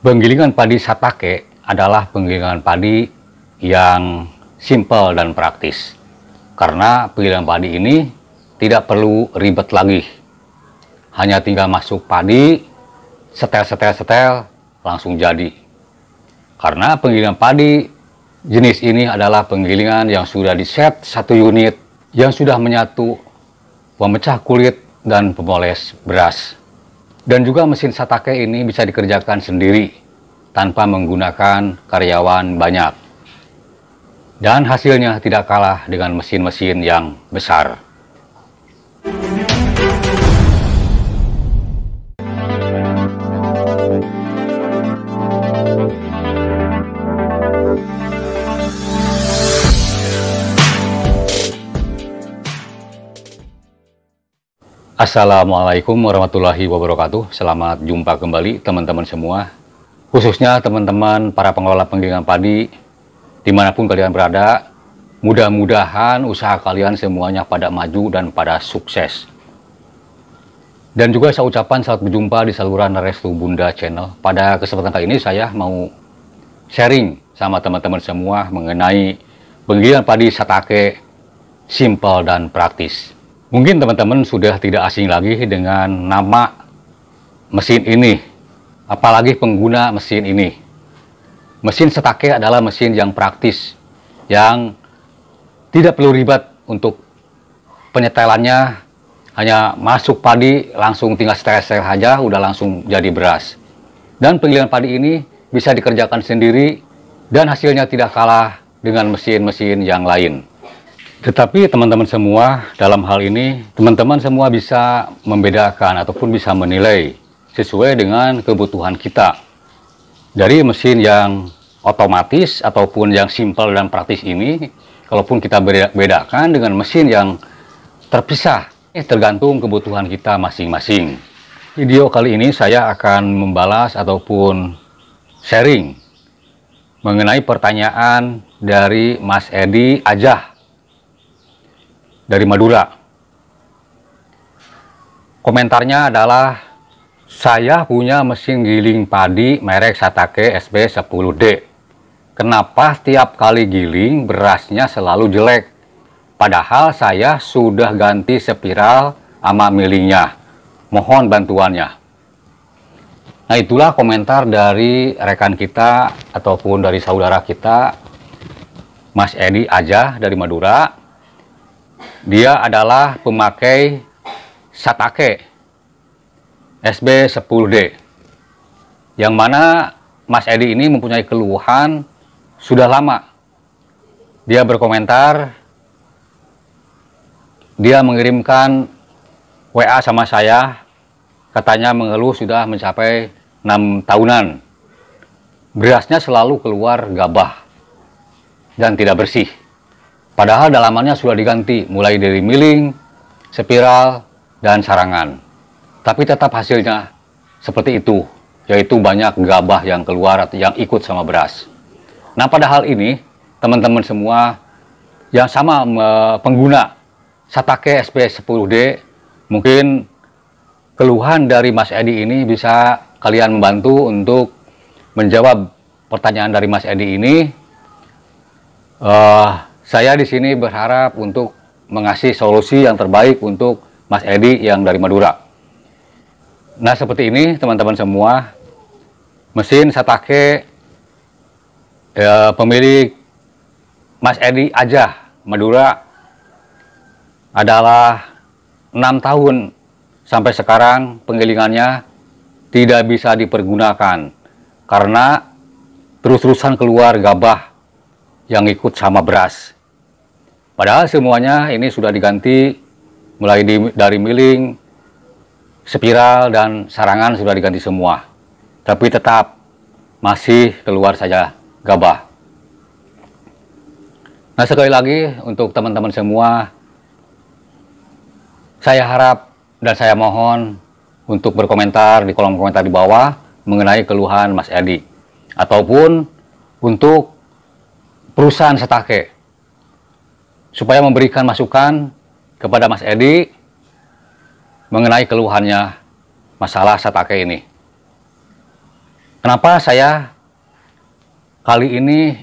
Penggilingan padi satake adalah penggilingan padi yang simpel dan praktis. Karena penggilingan padi ini tidak perlu ribet lagi. Hanya tinggal masuk padi, setel-setel-setel, langsung jadi. Karena penggilingan padi jenis ini adalah penggilingan yang sudah diset satu unit, yang sudah menyatu, pemecah kulit, dan pemoles beras. Dan juga mesin satake ini bisa dikerjakan sendiri tanpa menggunakan karyawan banyak. Dan hasilnya tidak kalah dengan mesin-mesin yang besar. Assalamualaikum warahmatullahi wabarakatuh. Selamat jumpa kembali teman-teman semua, khususnya teman-teman para pengelola penggilingan padi dimanapun kalian berada. Mudah-mudahan usaha kalian semuanya pada maju dan pada sukses. Dan juga saya ucapkan saat berjumpa di saluran Restu Bunda Channel. Pada kesempatan kali ini saya mau sharing sama teman-teman semua mengenai penggilingan padi satake simple dan praktis. Mungkin teman-teman sudah tidak asing lagi dengan nama mesin ini, apalagi pengguna mesin ini. Mesin setake adalah mesin yang praktis, yang tidak perlu ribet untuk penyetelannya, hanya masuk padi langsung tinggal setel-setel saja, udah langsung jadi beras. Dan penggiliran padi ini bisa dikerjakan sendiri dan hasilnya tidak kalah dengan mesin-mesin yang lain. Tetapi teman-teman semua dalam hal ini, teman-teman semua bisa membedakan ataupun bisa menilai sesuai dengan kebutuhan kita. Dari mesin yang otomatis ataupun yang simpel dan praktis ini, kalaupun kita bedakan dengan mesin yang terpisah, ini eh, tergantung kebutuhan kita masing-masing. Video kali ini saya akan membalas ataupun sharing mengenai pertanyaan dari Mas Edi Ajah dari Madura. Komentarnya adalah, saya punya mesin giling padi merek Satake SB10D. Kenapa tiap kali giling berasnya selalu jelek? Padahal saya sudah ganti spiral sama milingnya. Mohon bantuannya. Nah itulah komentar dari rekan kita ataupun dari saudara kita Mas Edi Aja dari Madura dia adalah pemakai Satake SB10D. Yang mana Mas Edi ini mempunyai keluhan sudah lama. Dia berkomentar, dia mengirimkan WA sama saya, katanya mengeluh sudah mencapai 6 tahunan. Berasnya selalu keluar gabah dan tidak bersih. Padahal dalamannya sudah diganti mulai dari miling, spiral, dan sarangan. Tapi tetap hasilnya seperti itu, yaitu banyak gabah yang keluar atau yang ikut sama beras. Nah padahal ini, teman-teman semua yang sama pengguna Satake SP10D mungkin keluhan dari Mas Edi ini bisa kalian membantu untuk menjawab pertanyaan dari Mas Edi ini. Uh, saya di sini berharap untuk mengasih solusi yang terbaik untuk Mas Edi yang dari Madura. Nah, seperti ini teman-teman semua. Mesin Satake ya, pemilik Mas Edi aja Madura adalah enam tahun sampai sekarang penggilingannya tidak bisa dipergunakan karena terus-terusan keluar gabah yang ikut sama beras. Padahal semuanya ini sudah diganti mulai di, dari miling, spiral dan sarangan sudah diganti semua. Tapi tetap masih keluar saja gabah. Nah sekali lagi untuk teman-teman semua, saya harap dan saya mohon untuk berkomentar di kolom komentar di bawah mengenai keluhan Mas Edi. Ataupun untuk perusahaan setake supaya memberikan masukan kepada Mas Edi mengenai keluhannya masalah satake ini. Kenapa saya kali ini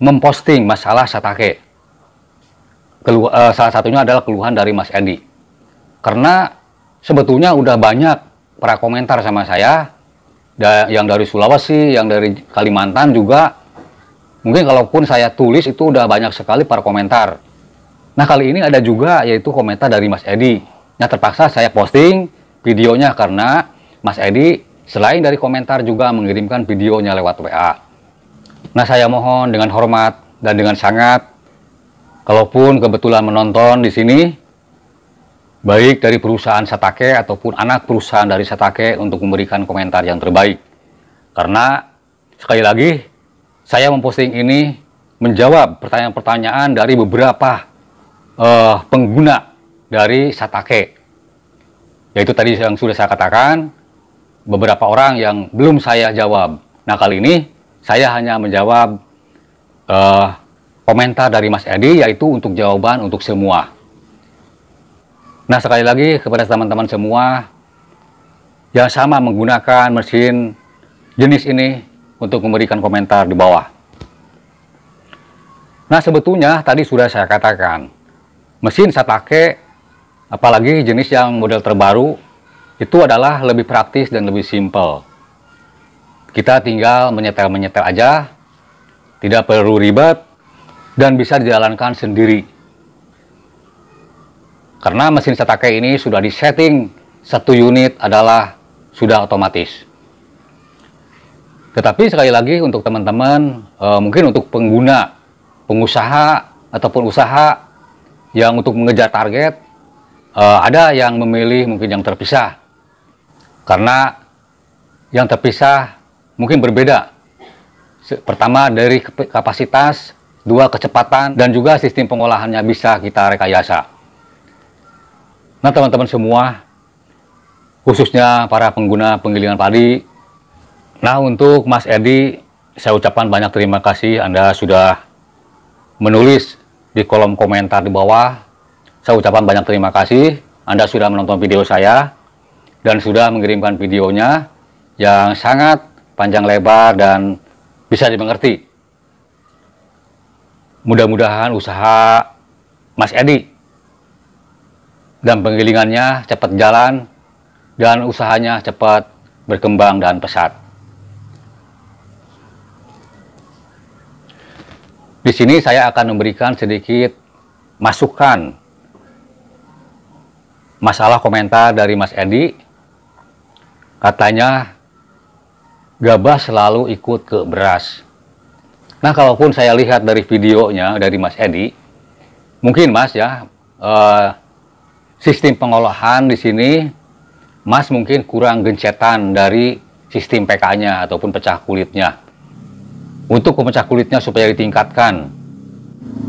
memposting masalah satake? Kelu, uh, salah satunya adalah keluhan dari Mas Edi. Karena sebetulnya udah banyak para komentar sama saya yang dari Sulawesi, yang dari Kalimantan juga Mungkin kalaupun saya tulis itu udah banyak sekali para komentar. Nah kali ini ada juga yaitu komentar dari Mas Edi. Nah terpaksa saya posting videonya karena Mas Edi selain dari komentar juga mengirimkan videonya lewat WA. Nah saya mohon dengan hormat dan dengan sangat, kalaupun kebetulan menonton di sini, baik dari perusahaan Satake ataupun anak perusahaan dari Satake untuk memberikan komentar yang terbaik. Karena sekali lagi saya memposting ini menjawab pertanyaan-pertanyaan dari beberapa uh, pengguna dari Satake. Yaitu tadi yang sudah saya katakan, beberapa orang yang belum saya jawab. Nah kali ini saya hanya menjawab uh, komentar dari Mas Edi yaitu untuk jawaban untuk semua. Nah sekali lagi kepada teman-teman semua yang sama menggunakan mesin jenis ini untuk memberikan komentar di bawah. Nah, sebetulnya tadi sudah saya katakan, mesin saya pakai, apalagi jenis yang model terbaru, itu adalah lebih praktis dan lebih simple. Kita tinggal menyetel-menyetel aja, tidak perlu ribet, dan bisa dijalankan sendiri. Karena mesin Satake ini sudah disetting satu unit adalah sudah otomatis. Tetapi sekali lagi untuk teman-teman, uh, mungkin untuk pengguna, pengusaha ataupun usaha yang untuk mengejar target, uh, ada yang memilih mungkin yang terpisah. Karena yang terpisah mungkin berbeda. Pertama dari kapasitas, dua kecepatan, dan juga sistem pengolahannya bisa kita rekayasa. Nah teman-teman semua, khususnya para pengguna penggilingan padi, Nah, untuk Mas Edi, saya ucapkan banyak terima kasih Anda sudah menulis di kolom komentar di bawah. Saya ucapkan banyak terima kasih Anda sudah menonton video saya dan sudah mengirimkan videonya yang sangat panjang lebar dan bisa dimengerti. Mudah-mudahan usaha Mas Edi dan penggilingannya cepat jalan dan usahanya cepat berkembang dan pesat. Di sini saya akan memberikan sedikit masukan masalah komentar dari Mas Edi. Katanya gabah selalu ikut ke beras. Nah, kalaupun saya lihat dari videonya dari Mas Edi, mungkin Mas ya eh, sistem pengolahan di sini Mas mungkin kurang gencetan dari sistem PK-nya ataupun pecah kulitnya untuk pemecah kulitnya supaya ditingkatkan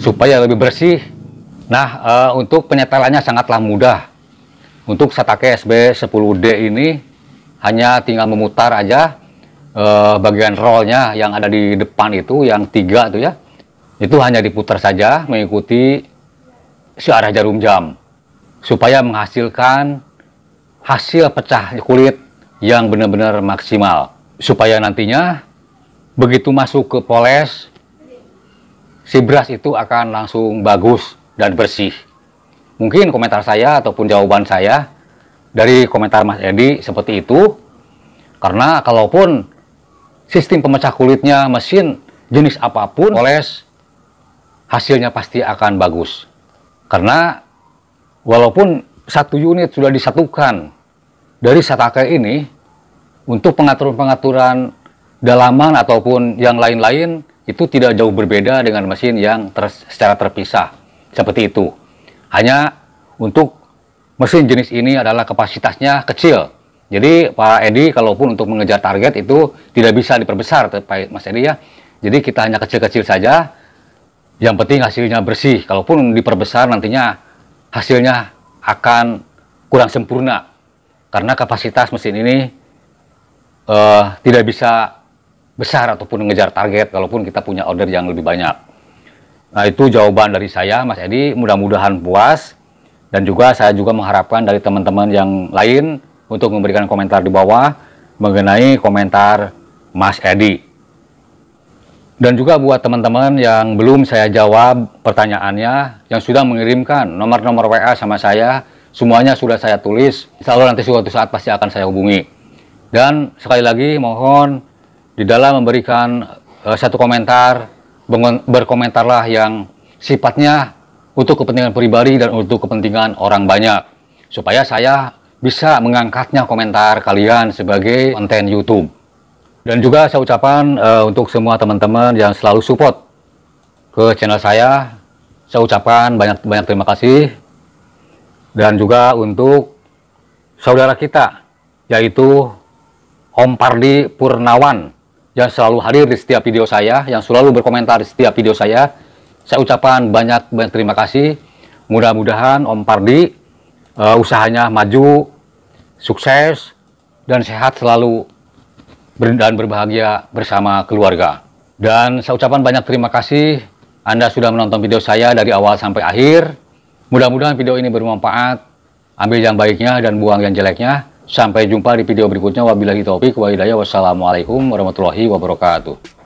supaya lebih bersih nah e, untuk penyetelannya sangatlah mudah untuk Satake SB10D ini hanya tinggal memutar aja e, bagian rollnya yang ada di depan itu yang tiga itu ya itu hanya diputar saja mengikuti si jarum jam supaya menghasilkan hasil pecah kulit yang benar-benar maksimal supaya nantinya begitu masuk ke poles, si beras itu akan langsung bagus dan bersih. Mungkin komentar saya ataupun jawaban saya dari komentar Mas Edi seperti itu, karena kalaupun sistem pemecah kulitnya mesin jenis apapun poles, hasilnya pasti akan bagus. Karena walaupun satu unit sudah disatukan dari Satake ini, untuk pengaturan-pengaturan dalaman ataupun yang lain-lain itu tidak jauh berbeda dengan mesin yang ter secara terpisah seperti itu. Hanya untuk mesin jenis ini adalah kapasitasnya kecil. Jadi Pak Edi kalaupun untuk mengejar target itu tidak bisa diperbesar Pak Mas Edi ya. Jadi kita hanya kecil-kecil saja. Yang penting hasilnya bersih. Kalaupun diperbesar nantinya hasilnya akan kurang sempurna karena kapasitas mesin ini uh, tidak bisa besar ataupun mengejar target kalaupun kita punya order yang lebih banyak. Nah, itu jawaban dari saya Mas Edi, mudah-mudahan puas dan juga saya juga mengharapkan dari teman-teman yang lain untuk memberikan komentar di bawah mengenai komentar Mas Edi. Dan juga buat teman-teman yang belum saya jawab pertanyaannya, yang sudah mengirimkan nomor-nomor WA sama saya, semuanya sudah saya tulis. Insya Allah nanti suatu saat pasti akan saya hubungi. Dan sekali lagi mohon di dalam memberikan uh, satu komentar, berkomentarlah yang sifatnya untuk kepentingan pribadi dan untuk kepentingan orang banyak. Supaya saya bisa mengangkatnya komentar kalian sebagai konten YouTube. Dan juga saya ucapkan uh, untuk semua teman-teman yang selalu support ke channel saya, saya ucapkan banyak-banyak terima kasih. Dan juga untuk saudara kita, yaitu Om Pardi Purnawan yang selalu hadir di setiap video saya, yang selalu berkomentar di setiap video saya. Saya ucapkan banyak banyak terima kasih. Mudah-mudahan Om Pardi uh, usahanya maju, sukses, dan sehat selalu dan berbahagia bersama keluarga. Dan saya ucapkan banyak terima kasih Anda sudah menonton video saya dari awal sampai akhir. Mudah-mudahan video ini bermanfaat. Ambil yang baiknya dan buang yang jeleknya. Sampai jumpa di video berikutnya. Wabillahi taufik wa hidayah. Wassalamualaikum warahmatullahi wabarakatuh.